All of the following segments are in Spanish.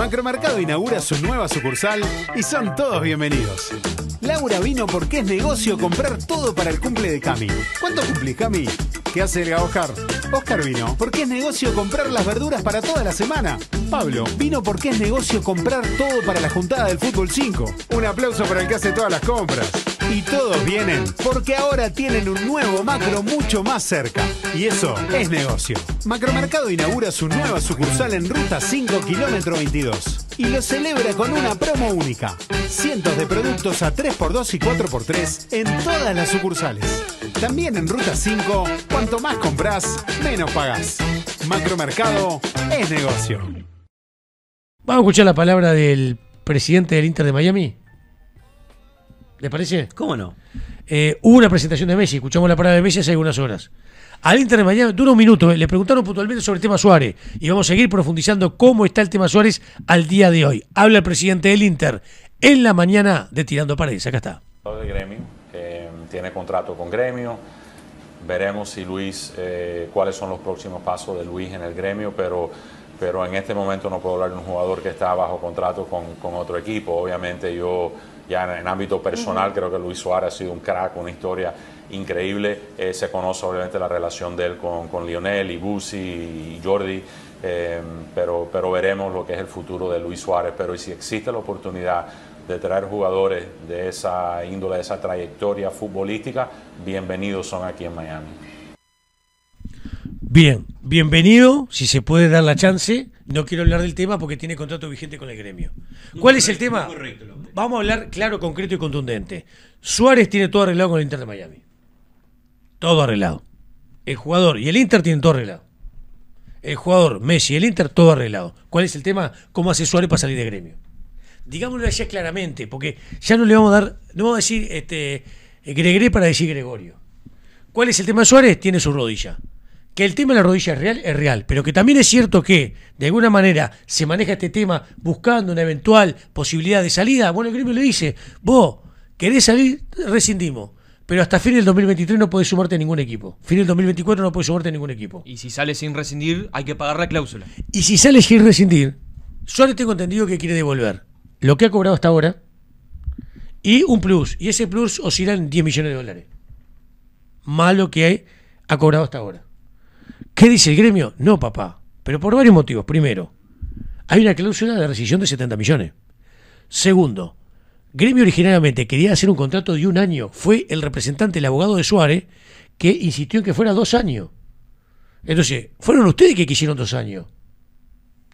Macromercado inaugura su nueva sucursal y son todos bienvenidos. Laura vino porque es negocio comprar todo para el cumple de Cami. ¿Cuánto cumple Cami? ¿Qué hace el Oscar? Oscar vino porque es negocio comprar las verduras para toda la semana. Pablo vino porque es negocio comprar todo para la juntada del Fútbol 5. Un aplauso para el que hace todas las compras. Y todos vienen porque ahora tienen un nuevo macro mucho más cerca. Y eso es negocio. Macromercado inaugura su nueva sucursal en Ruta 5, kilómetro 22. Y lo celebra con una promo única. Cientos de productos a 3x2 y 4x3 en todas las sucursales. También en Ruta 5, cuanto más compras, menos pagas. Macromercado es negocio. Vamos a escuchar la palabra del presidente del Inter de Miami. ¿Le parece? ¿Cómo no? Eh, hubo una presentación de Messi, escuchamos la palabra de Messi hace algunas horas. Al Inter de mañana, dura un minuto, eh, le preguntaron puntualmente sobre el tema Suárez y vamos a seguir profundizando cómo está el tema Suárez al día de hoy. Habla el presidente del Inter en la mañana de Tirando Paredes, acá está. Eh, tiene contrato con gremio, veremos si Luis, cuáles son los próximos pasos de Luis en el gremio, pero pero en este momento no puedo hablar de un jugador que está bajo contrato con, otro equipo. Obviamente yo ya en, ámbito personal creo que Luis Suárez ha sido un crack, una historia increíble. Eh, se conoce obviamente la relación de él con, Lionel y Busi y Jordi, eh, pero, pero veremos lo que es el futuro de Luis Suárez. Pero si existe la oportunidad de traer jugadores de esa índole, de esa trayectoria futbolística, bienvenidos son aquí en Miami. Bien, bienvenido, si se puede dar la chance. No quiero hablar del tema porque tiene contrato vigente con el gremio. ¿Cuál es el tema? Vamos a hablar claro, concreto y contundente. Suárez tiene todo arreglado con el Inter de Miami. Todo arreglado. El jugador y el Inter tienen todo arreglado. El jugador, Messi, el Inter, todo arreglado. ¿Cuál es el tema? ¿Cómo hace Suárez para salir de gremio? Digámoslo así claramente, porque ya no le vamos a dar, no vamos a decir este, eh, Gregre para decir Gregorio. ¿Cuál es el tema de Suárez? Tiene su rodilla que el tema de la rodilla es real, es real, pero que también es cierto que, de alguna manera, se maneja este tema buscando una eventual posibilidad de salida. Bueno, el gremio le dice, vos, querés salir, rescindimos. Pero hasta fin del 2023 no podés sumarte a ningún equipo. Fin del 2024 no podés sumarte a ningún equipo. Y si sales sin rescindir, hay que pagar la cláusula. Y si sales sin rescindir, Suárez tengo entendido que quiere devolver lo que ha cobrado hasta ahora y un plus. Y ese plus oscila en 10 millones de dólares. Más lo que ha cobrado hasta ahora. ¿Qué dice el gremio? No, papá. Pero por varios motivos. Primero, hay una cláusula de rescisión de 70 millones. Segundo, Gremio originalmente quería hacer un contrato de un año. Fue el representante, el abogado de Suárez, que insistió en que fuera dos años. Entonces, fueron ustedes que quisieron dos años.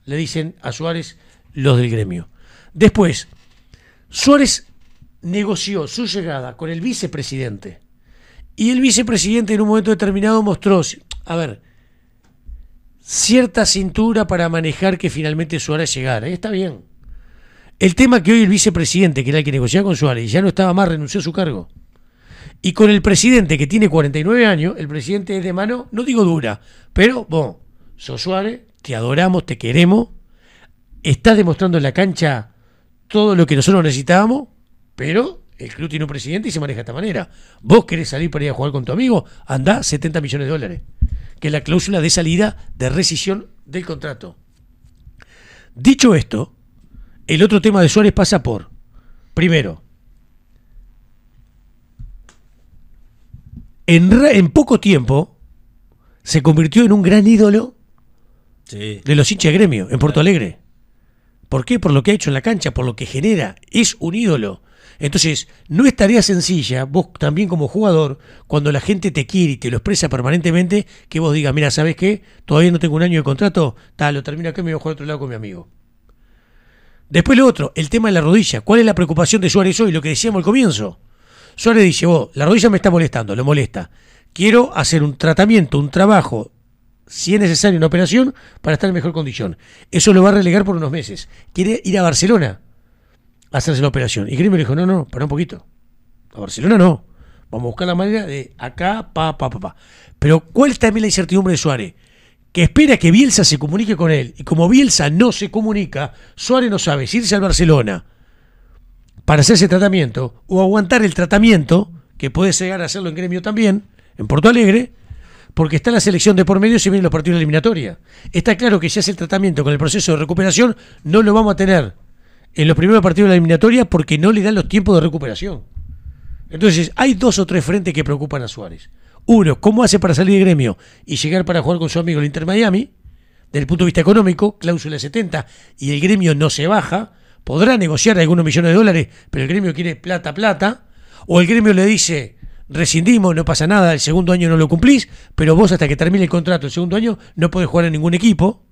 Le dicen a Suárez los del gremio. Después, Suárez negoció su llegada con el vicepresidente. Y el vicepresidente en un momento determinado mostró, a ver, cierta cintura para manejar que finalmente Suárez llegara. ¿eh? está bien. El tema que hoy el vicepresidente, que era el que negociaba con Suárez, ya no estaba más, renunció a su cargo. Y con el presidente que tiene 49 años, el presidente es de mano, no digo dura, pero vos, sos Suárez, te adoramos, te queremos, estás demostrando en la cancha todo lo que nosotros necesitábamos, pero el club tiene un presidente y se maneja de esta manera. Vos querés salir para ir a jugar con tu amigo, anda, 70 millones de dólares que la cláusula de salida de rescisión del contrato. Dicho esto, el otro tema de Suárez pasa por, primero, en, poco tiempo se convirtió en un gran ídolo de los hinchas de gremio en Puerto Alegre. ¿Por qué? Por lo que ha hecho en la cancha, por lo que genera. Es un ídolo. Entonces, no es tarea sencilla, vos también como jugador, cuando la gente te quiere y te lo expresa permanentemente, que vos digas, mira, ¿sabes qué? Todavía no tengo un año de contrato, tal, lo termino aquí me voy a jugar otro lado con mi amigo. Después lo otro, el tema de la rodilla. ¿Cuál es la preocupación de Suárez hoy? Lo que decíamos al comienzo. Suárez dice, vos, la rodilla me está molestando, lo molesta. Quiero hacer un tratamiento, un trabajo, si es necesario una operación, para estar en mejor condición. Eso lo va a relegar por unos meses. Quiere ir a Barcelona hacerse la operación. Y le dijo, no, no, para un poquito. A Barcelona no. Vamos a buscar la manera de acá, pa, pa, pa, pa. Pero ¿cuál también la incertidumbre de Suárez? Que espera que Bielsa se comunique con él. Y como Bielsa no se comunica, Suárez no sabe si irse al Barcelona para hacerse tratamiento o aguantar el tratamiento, que puede llegar a hacerlo en gremio también, en Porto Alegre, porque está la selección de por medio si vienen los partidos de eliminatoria. Está claro que si hace el tratamiento con el proceso de recuperación, no lo vamos a tener en los primeros partidos de la eliminatoria porque no le dan los tiempos de recuperación. Entonces, hay dos o tres frentes que preocupan a Suárez. Uno, ¿cómo hace para salir de gremio y llegar para jugar con su amigo el Inter Miami? Desde el punto de vista económico, cláusula 70, y el gremio no se baja, podrá negociar algunos millones de dólares, pero el gremio quiere plata, plata, o el gremio le dice, rescindimos, no pasa nada, el segundo año no lo cumplís, pero vos hasta que termine el contrato el segundo año no podés jugar en ningún equipo.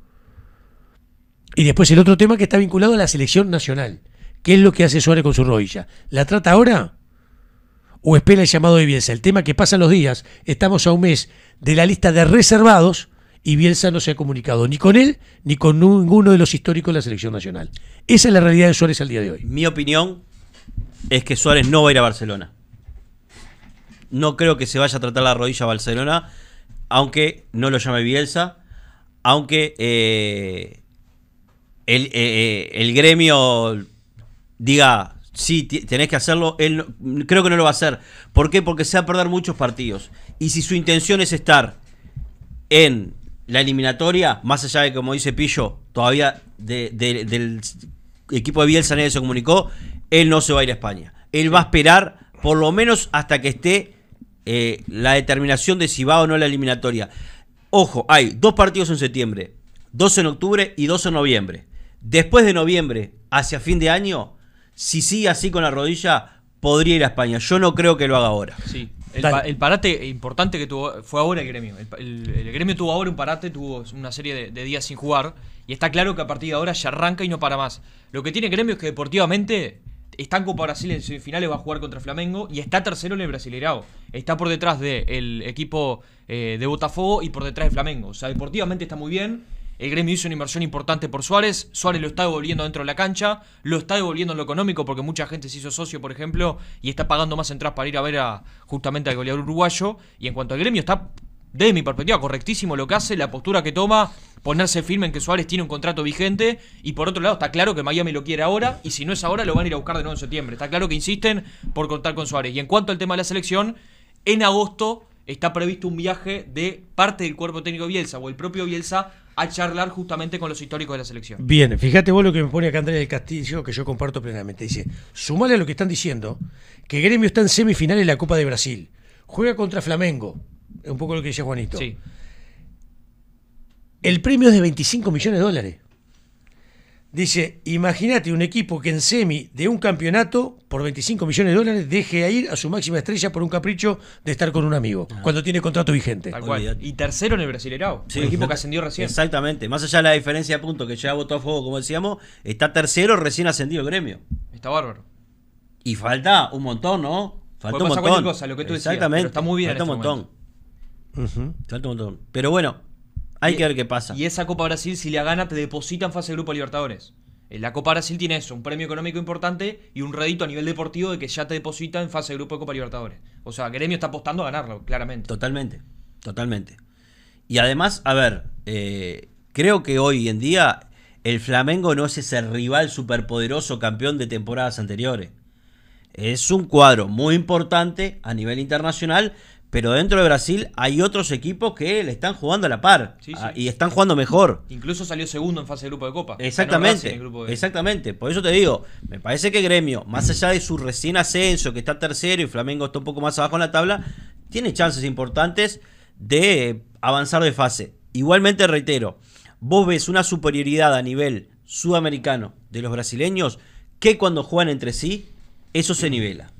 Y después el otro tema que está vinculado a la selección nacional. ¿Qué es lo que hace Suárez con su rodilla? ¿La trata ahora? ¿O espera el llamado de Bielsa? El tema que pasa los días, estamos a un mes de la lista de reservados y Bielsa no se ha comunicado ni con él ni con ninguno de los históricos de la selección nacional. Esa es la realidad de Suárez al día de hoy. Mi opinión es que Suárez no va a ir a Barcelona. No creo que se vaya a tratar la rodilla a Barcelona, aunque no lo llame Bielsa, aunque... Eh, eh, eh, el, gremio diga, sí, tenés que hacerlo, él creo que no lo va a hacer. ¿Por qué? Porque se va a perder muchos partidos. Y si su intención es estar en la eliminatoria, más allá de como dice Pillo, todavía del equipo de Bielsa nadie se comunicó, él no se va a ir a España. Él va a esperar por lo menos hasta que esté eh, la determinación de si va o no a la eliminatoria. Ojo, hay dos partidos en septiembre, dos en octubre y dos en noviembre después de noviembre hacia fin de año, si sigue así con la rodilla, podría ir a España. Yo no creo que lo haga ahora. Sí. El, parate importante que tuvo fue ahora el gremio. El, gremio tuvo ahora un parate, tuvo una serie de, días sin jugar. Y está claro que a partir de ahora ya arranca y no para más. Lo que tiene el gremio es que deportivamente está en Copa Brasil en semifinales, va a jugar contra Flamengo y está tercero en el Brasileirao. Está por detrás del equipo eh, de Botafogo y por detrás de Flamengo. O sea, deportivamente está muy bien el gremio hizo una inversión importante por Suárez. Suárez lo está devolviendo dentro de la cancha. Lo está devolviendo en lo económico porque mucha gente se hizo socio, por ejemplo, y está pagando más entradas para ir a ver a, justamente al goleador uruguayo. Y en cuanto al gremio, está, desde mi perspectiva, correctísimo lo que hace, la postura que toma, ponerse firme en que Suárez tiene un contrato vigente. Y por otro lado, está claro que Miami lo quiere ahora. Y si no es ahora, lo van a ir a buscar de nuevo en septiembre. Está claro que insisten por contar con Suárez. Y en cuanto al tema de la selección, en agosto está previsto un viaje de parte del cuerpo técnico Bielsa o el propio Bielsa a charlar justamente con los históricos de la selección. Bien, fíjate vos lo que me pone acá Andrés del Castillo, que yo comparto plenamente. Dice, sumale a lo que están diciendo, que Gremio está en semifinales en la Copa de Brasil, juega contra Flamengo, es un poco lo que decía Juanito. Sí. El premio es de 25 millones de dólares. Dice, imagínate un equipo que en semi de un campeonato por 25 millones de dólares deje de ir a su máxima estrella por un capricho de estar con un amigo, ah. cuando tiene contrato vigente. Y tercero en el Brasileirao, sí. el equipo que ascendió recién. Exactamente, más allá de la diferencia de puntos que ya votó a fuego, como decíamos, está tercero recién ascendido el gremio. Está bárbaro. Y falta un montón, ¿no? Falta un montón. Exactamente. está muy bien. Falta un este montón. Falta un montón. Pero bueno, hay que ver qué pasa. Y esa Copa Brasil, si la gana, te deposita en fase de grupo Libertadores. La Copa Brasil tiene eso, un premio económico importante y un rédito a nivel deportivo de que ya te deposita en fase de grupo de Copa Libertadores. O sea, Gremio está apostando a ganarlo, claramente. Totalmente, totalmente. Y además, a ver, eh, creo que hoy en día el Flamengo no es ese rival superpoderoso campeón de temporadas anteriores. Es un cuadro muy importante a nivel internacional, pero dentro de Brasil hay otros equipos que le están jugando a la par ah, y están jugando mejor. Incluso salió segundo en fase de grupo de Copa. Exactamente, exactamente. Por eso te digo, me parece que Gremio, más allá de su recién ascenso, que está tercero y Flamengo está un poco más abajo en la tabla, tiene chances importantes de avanzar de fase. Igualmente reitero, vos ves una superioridad a nivel sudamericano de los brasileños que cuando juegan entre sí, eso se nivela.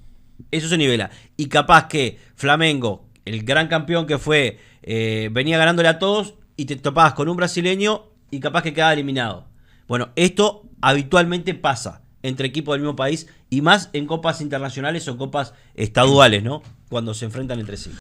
Eso se nivela. Y capaz que Flamengo, el gran campeón que fue, eh, venía ganándole a todos y te topabas con un brasileño y capaz que quedaba eliminado. Bueno, esto habitualmente pasa entre equipos del mismo país y más en copas internacionales o copas estaduales, ¿no? Cuando se enfrentan entre sí.